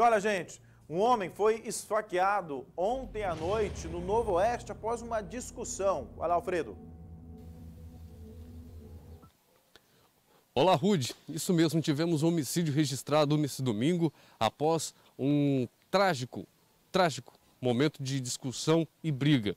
E olha, gente, um homem foi esfaqueado ontem à noite no Novo Oeste após uma discussão. Olha lá, Alfredo. Olá, Rude. Isso mesmo, tivemos um homicídio registrado nesse domingo após um trágico, trágico momento de discussão e briga.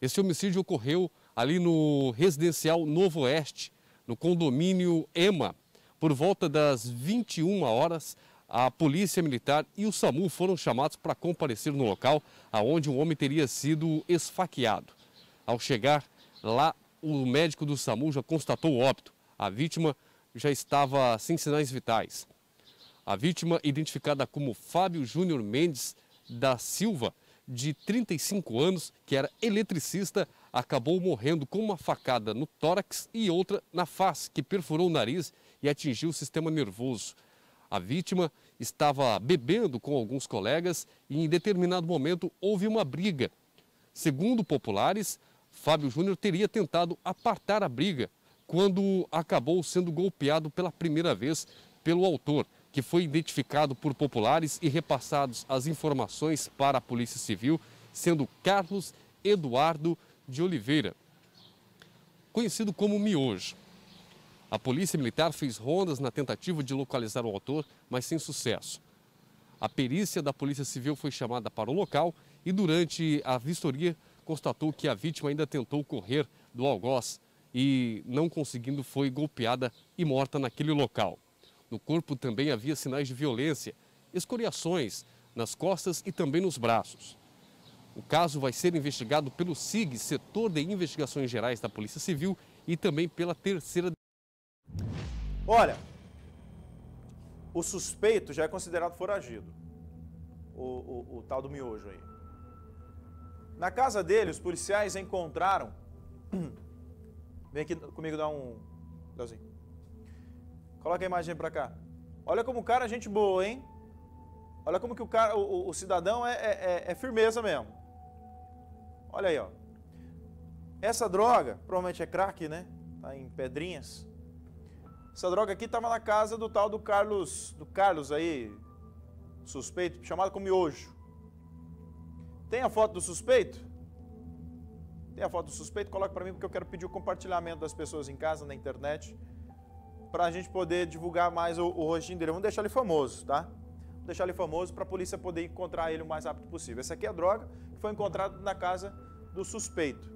Esse homicídio ocorreu ali no residencial Novo Oeste, no condomínio EMA, por volta das 21 horas a Polícia Militar e o SAMU foram chamados para comparecer no local aonde um homem teria sido esfaqueado. Ao chegar lá, o médico do SAMU já constatou o óbito. A vítima já estava sem sinais vitais. A vítima, identificada como Fábio Júnior Mendes da Silva, de 35 anos, que era eletricista, acabou morrendo com uma facada no tórax e outra na face, que perfurou o nariz e atingiu o sistema nervoso. A vítima estava bebendo com alguns colegas e, em determinado momento, houve uma briga. Segundo populares, Fábio Júnior teria tentado apartar a briga quando acabou sendo golpeado pela primeira vez pelo autor, que foi identificado por populares e repassados as informações para a Polícia Civil, sendo Carlos Eduardo de Oliveira, conhecido como Miojo. A polícia militar fez rondas na tentativa de localizar o autor, mas sem sucesso. A perícia da Polícia Civil foi chamada para o local e, durante a vistoria, constatou que a vítima ainda tentou correr do algoz e, não conseguindo, foi golpeada e morta naquele local. No corpo também havia sinais de violência, escoriações nas costas e também nos braços. O caso vai ser investigado pelo SIG, Setor de Investigações Gerais da Polícia Civil, e também pela Terceira Olha, o suspeito já é considerado foragido. O, o, o tal do miojo aí. Na casa dele, os policiais encontraram. Vem aqui comigo dar um. Leozinho. Coloca a imagem pra cá. Olha como o cara é gente boa, hein? Olha como que o cara, o, o cidadão é, é, é, é, firmeza mesmo. Olha aí, ó. Essa droga, provavelmente é crack, né? Tá em pedrinhas. Essa droga aqui estava na casa do tal do Carlos, do Carlos aí, suspeito, chamado como Miojo. Tem a foto do suspeito? Tem a foto do suspeito? Coloca para mim porque eu quero pedir o compartilhamento das pessoas em casa, na internet, para a gente poder divulgar mais o, o rostinho dele. Vamos deixar ele famoso, tá? Vamos deixar ele famoso para a polícia poder encontrar ele o mais rápido possível. Essa aqui é a droga que foi encontrada na casa do suspeito.